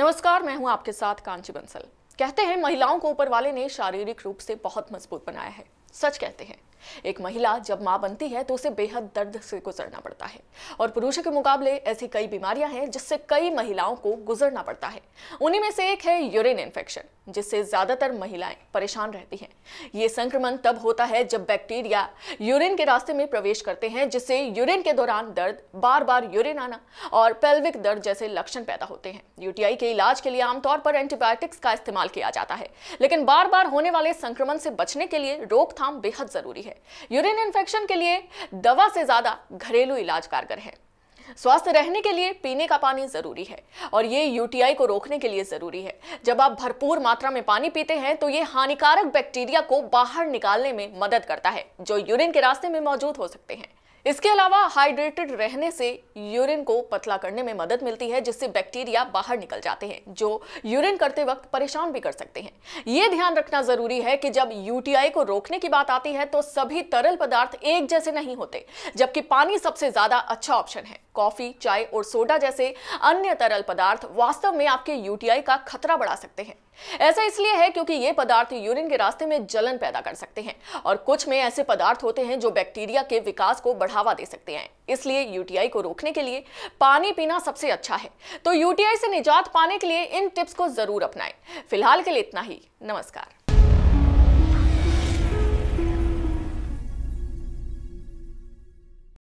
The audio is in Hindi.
नमस्कार मैं हूं आपके साथ कांची बंसल कहते हैं महिलाओं को ऊपर वाले ने शारीरिक रूप से बहुत मजबूत बनाया है सच कहते हैं एक महिला जब माँ बनती है तो उसे बेहद दर्द से गुजरना पड़ता है और पुरुषों के मुकाबले ऐसी कई बीमारियां हैं जिससे कई महिलाओं को गुजरना पड़ता है उन्हीं में से एक है यूरिन इन्फेक्शन जिससे ज्यादातर महिलाएं परेशान रहती हैं ये संक्रमण तब होता है जब बैक्टीरिया यूरिन के रास्ते में प्रवेश करते हैं जिससे यूरिन के दौरान दर्द बार बार यूरिन आना और पेल्विक दर्द जैसे लक्षण पैदा होते हैं यूटीआई के इलाज के लिए आमतौर पर एंटीबायोटिक्स का इस्तेमाल किया जाता है लेकिन बार बार होने वाले संक्रमण से बचने के लिए रोकथाम बेहद जरूरी है है यूरिन इन्फेक्शन के लिए दवा से ज्यादा घरेलू इलाज कारगर है स्वस्थ रहने के लिए पीने का पानी जरूरी है और ये यूटीआई को रोकने के लिए जरूरी है जब आप भरपूर मात्रा में पानी पीते हैं तो ये हानिकारक बैक्टीरिया को बाहर निकालने में मदद करता है जो यूरिन के रास्ते में मौजूद हो सकते हैं इसके अलावा हाइड्रेटेड रहने से यूरिन को पतला करने में मदद मिलती है जिससे बैक्टीरिया बाहर निकल जाते हैं जो यूरिन करते वक्त परेशान भी कर सकते हैं ये ध्यान रखना जरूरी है कि जब यूटीआई को रोकने की बात आती है तो सभी तरल पदार्थ एक जैसे नहीं होते जबकि पानी सबसे ज्यादा अच्छा ऑप्शन है कॉफी चाय और सोडा जैसे अन्य तरल पदार्थ वास्तव में आपके यूटीआई का खतरा बढ़ा सकते हैं ऐसा इसलिए है क्योंकि ये पदार्थ यूरिन के रास्ते में जलन पैदा कर सकते हैं और कुछ में ऐसे पदार्थ होते हैं जो बैक्टीरिया के विकास को बढ़ा बढ़ावा दे सकते हैं इसलिए यूटीआई को रोकने के लिए पानी पीना सबसे अच्छा है तो यूटीआई से निजात पाने के लिए इन टिप्स को जरूर अपनाएं फिलहाल के लिए इतना ही नमस्कार